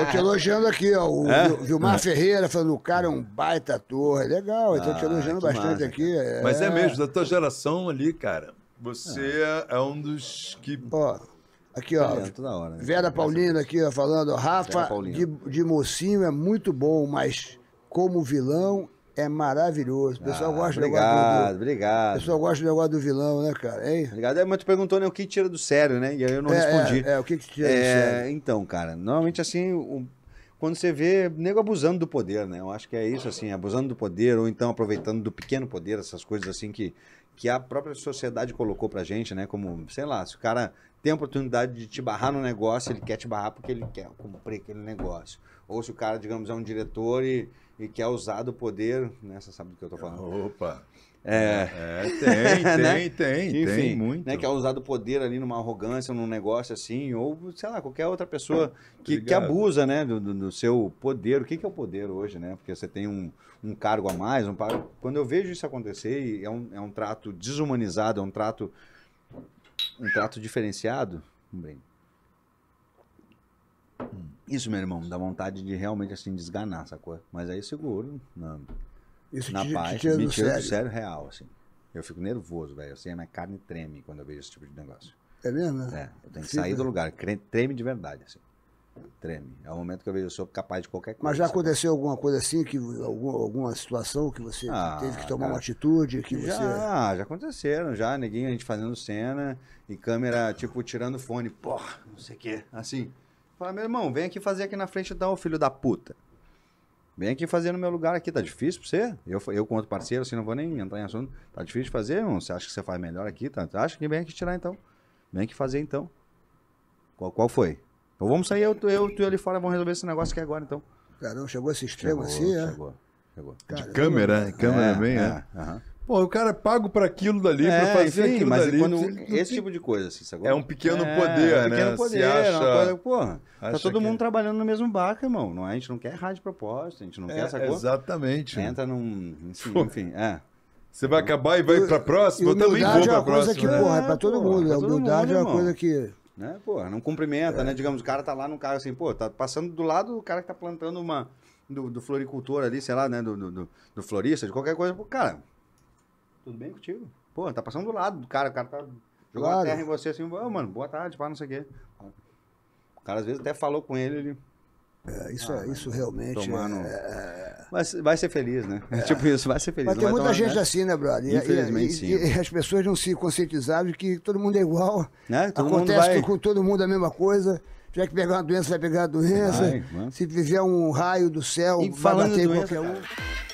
Estão te elogiando aqui, ó. O é? Vilmar é. Ferreira falando, o cara é um baita ator. É legal, estão ah, te elogiando ah, bastante massa. aqui. É... Mas é mesmo, da tua geração ali, cara. Você é, um dos que. Ó, aqui, ó. Hora, né? Vera Paulina aqui, ó, falando, Rafa de, de mocinho é muito bom, mas como vilão é maravilhoso. O pessoal ah, gosta obrigado, do, obrigado. O pessoal gosta do negócio do vilão, né, cara? Hein? Obrigado. É, mas tu perguntou, né, o que tira do sério, né? E aí eu não é, é respondi. É, é, o que, que tira do é, sério? Então, cara, normalmente assim, o, quando você vê nego abusando do poder, né? Eu acho que é isso, assim, abusando do poder ou então aproveitando do pequeno poder, essas coisas assim que, que a própria sociedade colocou pra gente, né? Como, sei lá, se o cara tem a oportunidade de te barrar no negócio, ele quer te barrar porque ele quer cumprir aquele negócio. Ou se o cara, digamos, é um diretor e e que é usado o poder, né? Você sabe do que eu estou falando. Opa! É, é tem, né? tem, tem, Enfim, tem né, muito. Né? Que é usado o poder ali numa arrogância, num negócio assim, ou sei lá, qualquer outra pessoa que, que abusa, né, do, do, seu poder. O que, que é o poder hoje, né? Porque você tem um, um cargo a mais, um par... quando eu vejo isso acontecer, é um, é um trato desumanizado, é um trato, um trato diferenciado, um isso, meu irmão, dá vontade de realmente assim desganar, sacou? Mas aí seguro, na, Isso na te, paz, te me tira sério. do sério real, assim. Eu fico nervoso, velho. Assim, a minha carne treme quando eu vejo esse tipo de negócio. É mesmo? Né? É, eu tenho que sair do lugar. Treme de verdade, assim. Treme. É o momento que eu vejo, eu sou capaz de qualquer coisa. Mas já aconteceu sabe? alguma coisa assim, que, alguma, alguma situação que você ah, teve que tomar cara, uma atitude? Que já, você... já aconteceram, já, neguinho, a gente fazendo cena e câmera, tipo, tirando fone, porra, não sei o quê, assim. Fala, meu irmão, vem aqui fazer aqui na frente então, filho da puta. Vem aqui fazer no meu lugar aqui, tá difícil pra você? Eu, eu com outro parceiro, assim, não vou nem entrar em assunto. Tá difícil de fazer, irmão? Você acha que você faz melhor aqui? Tá? tá acho que vem aqui tirar então. Vem aqui fazer então. Qual, qual foi? Então vamos sair, eu, eu, tu e ele fora, vamos resolver esse negócio aqui agora então. Caramba, chegou esse extremo chegou, assim, chegou, é? Chegou, chegou. De câmera, né? câmera é, é, bem, é. é. Uhum. Pô, o cara é pago para aquilo dali, é, para fazer sim, aquilo mas dali. Quando, esse tipo de coisa, assim, sabe? É um pequeno é, poder, é um pequeno né? poder, acha, uma coisa, porra, acha tá todo mundo é- trabalhando no mesmo barco, irmão. Não é, a gente não quer errar de propósito, a gente não é, quer essa coisa. Exatamente. Entra num. Assim, enfim, é. Você vai então, acabar e vai para pra próxima? Eu também vou é pra é próxima. Que, né? porra, é pra é, todo porra, mundo. Pra a humildade mundo, é uma irmão. coisa que. Né, porra, não cumprimenta, é. né? Digamos, o cara tá lá no carro assim, pô, tá passando do lado do cara que tá plantando uma. Do, do floricultor ali, sei lá, né? Do, do, do florista, de qualquer coisa. cara, tudo bem contigo? Pô, tá passando do lado do cara, o cara tá jogando claro. terra em você assim, oh, mano, boa tarde, pá, não sei o quê. O cara às vezes até falou com ele, ele... É, isso, ah, é, isso realmente. Tomando... É... Vai, é, é. vai ser feliz, né? É. Tipo isso, vai ser feliz. Mas tem muita tomar... gente assim, né, brother? Infelizmente, e, e, sim. E, as pessoas não se conscientizaram de que todo mundo é igual. Né? Todo Acontece vai... com todo mundo a mesma coisa. Já que pegar uma doença, vai pegar a doença. Vai, se tiver um raio do céu, e vai bater em qualquer um.